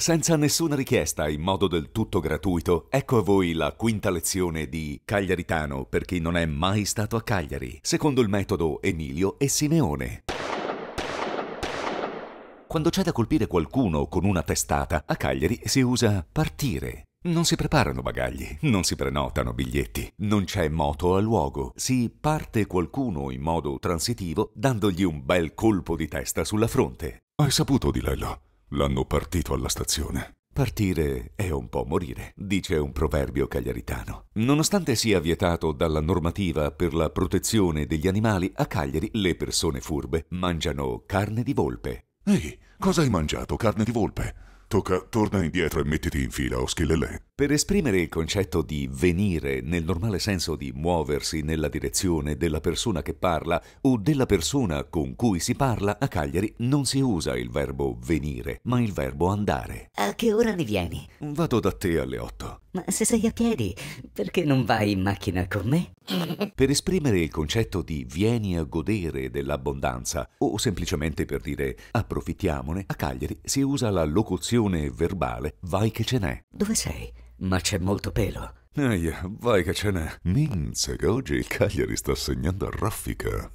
Senza nessuna richiesta, in modo del tutto gratuito, ecco a voi la quinta lezione di Cagliaritano per chi non è mai stato a Cagliari, secondo il metodo Emilio e Simeone. Quando c'è da colpire qualcuno con una testata, a Cagliari si usa partire. Non si preparano bagagli, non si prenotano biglietti, non c'è moto a luogo, si parte qualcuno in modo transitivo dandogli un bel colpo di testa sulla fronte. Hai saputo di Lello? L'hanno partito alla stazione. Partire è un po' morire, dice un proverbio cagliaritano. Nonostante sia vietato dalla normativa per la protezione degli animali, a Cagliari le persone furbe mangiano carne di volpe. Ehi, cosa hai mangiato, carne di volpe? Tocca, torna indietro e mettiti in fila, Oschilele. Per esprimere il concetto di venire nel normale senso di muoversi nella direzione della persona che parla o della persona con cui si parla, a Cagliari non si usa il verbo venire, ma il verbo andare. A che ora ne vieni? Vado da te alle 8. Ma se sei a piedi, perché non vai in macchina con me? Per esprimere il concetto di vieni a godere dell'abbondanza, o semplicemente per dire approfittiamone, a Cagliari si usa la locuzione verbale vai che ce n'è. Dove sei? Ma c'è molto pelo. Ehi, vai che ce n'è. Minza che oggi il Cagliari sta segnando a raffica.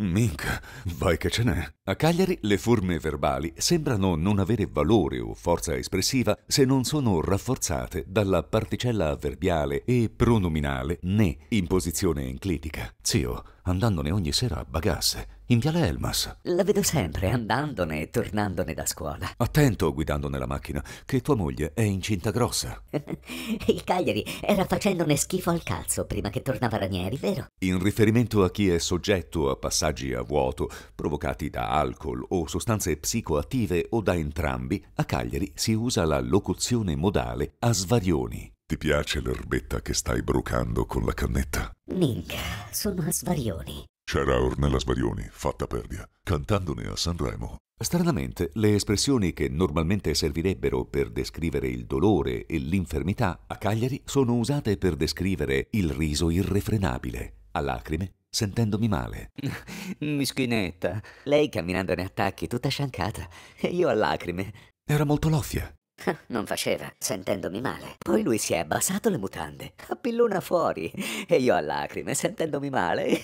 Minchia, vai che ce n'è. A Cagliari le forme verbali sembrano non avere valore o forza espressiva se non sono rafforzate dalla particella avverbiale e pronominale né in posizione enclitica. Zio, andandone ogni sera a Bagasse, in Viale Elmas. La vedo sempre andandone e tornandone da scuola. Attento guidandone la macchina, che tua moglie è incinta grossa. Il Cagliari era facendone schifo al calzo prima che tornava Ranieri, vero? In riferimento a chi è soggetto a passaggi a vuoto provocati da alcol o sostanze psicoattive o da entrambi, a Cagliari si usa la locuzione modale a svarioni. Ti piace l'erbetta che stai brucando con la cannetta? Minca, sono a Svarioni. C'era Ornella Svarioni, fatta perdia, cantandone a Sanremo. Stranamente, le espressioni che normalmente servirebbero per descrivere il dolore e l'infermità a Cagliari sono usate per descrivere il riso irrefrenabile, a lacrime, sentendomi male. Mischinetta, lei camminando nei attacchi tutta sciancata e io a lacrime. Era molto loffia. Non faceva, sentendomi male. Poi lui si è abbassato le mutande, a pillona fuori, e io a lacrime, sentendomi male.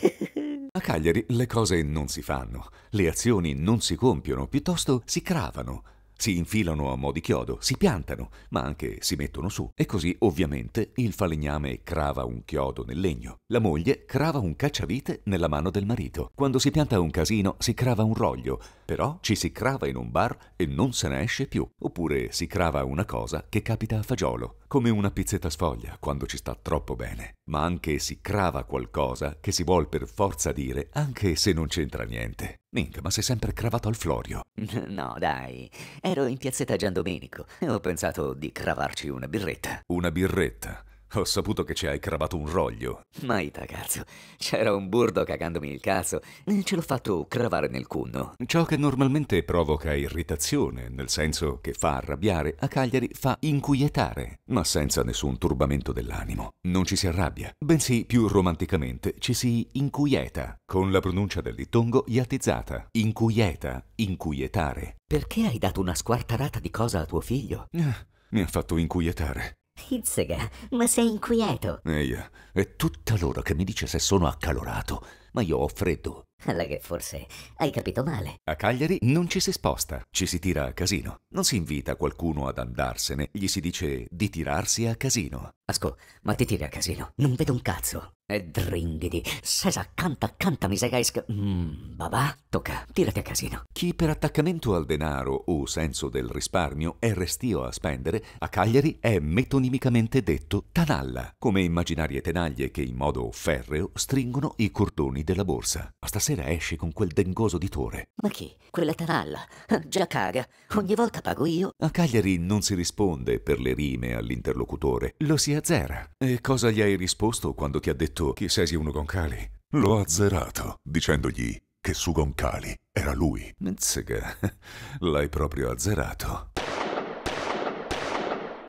A Cagliari le cose non si fanno, le azioni non si compiono, piuttosto si cravano, si infilano a mo' di chiodo, si piantano, ma anche si mettono su. E così, ovviamente, il falegname crava un chiodo nel legno. La moglie crava un cacciavite nella mano del marito. Quando si pianta un casino, si crava un roglio, però ci si crava in un bar e non se ne esce più. Oppure si crava una cosa che capita a fagiolo, come una pizzetta sfoglia quando ci sta troppo bene. Ma anche si crava qualcosa che si vuol per forza dire, anche se non c'entra niente. Nick, ma sei sempre cravato al Florio. No, dai. Ero in piazzetta Gian Domenico e ho pensato di cravarci una birretta. Una birretta? Ho saputo che ci hai cravato un roglio. Maita, cazzo. C'era un burdo cagandomi il cazzo. Eh, ce l'ho fatto cravare nel cunno. Ciò che normalmente provoca irritazione, nel senso che fa arrabbiare, a Cagliari fa inquietare, ma senza nessun turbamento dell'animo. Non ci si arrabbia, bensì più romanticamente ci si inquieta, con la pronuncia del dittongo iatizzata. Inquieta, inquietare. Perché hai dato una squartarata di cosa a tuo figlio? Eh, mi ha fatto inquietare. Pizzica, ma sei inquieto. Eia, è tutta loro che mi dice se sono accalorato, ma io ho freddo. Allora che forse hai capito male. A Cagliari non ci si sposta, ci si tira a casino. Non si invita qualcuno ad andarsene, gli si dice di tirarsi a casino. Asco, ma ti tiri a casino? Non vedo un cazzo. E dringhiti, Sesa, canta, canta, misegaisk. Mmm, babà, tocca, tirati a casino. Chi per attaccamento al denaro o senso del risparmio è restio a spendere, a Cagliari è metonimicamente detto tanalla, come immaginarie tenaglie che in modo ferreo stringono i cordoni della borsa. Ma stasera esci con quel dengoso ditore. Ma chi? Quella tanalla? Già caga. Ogni volta pago io. A Cagliari non si risponde per le rime all'interlocutore, lo si azzera. E cosa gli hai risposto quando ti ha detto detto che sei è uno Goncali. L'ho azzerato, dicendogli che su Goncali era lui. Zega, l'hai proprio azzerato.